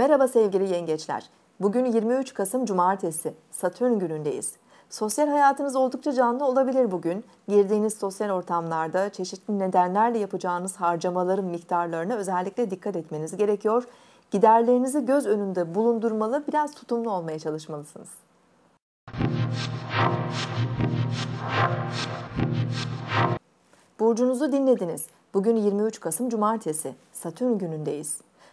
Merhaba sevgili yengeçler. Bugün 23 Kasım Cumartesi, Satürn günündeyiz. Sosyal hayatınız oldukça canlı olabilir bugün. Girdiğiniz sosyal ortamlarda çeşitli nedenlerle yapacağınız harcamaların miktarlarına özellikle dikkat etmeniz gerekiyor. Giderlerinizi göz önünde bulundurmalı, biraz tutumlu olmaya çalışmalısınız. Burcunuzu dinlediniz. Bugün 23 Kasım Cumartesi, Satürn günündeyiz.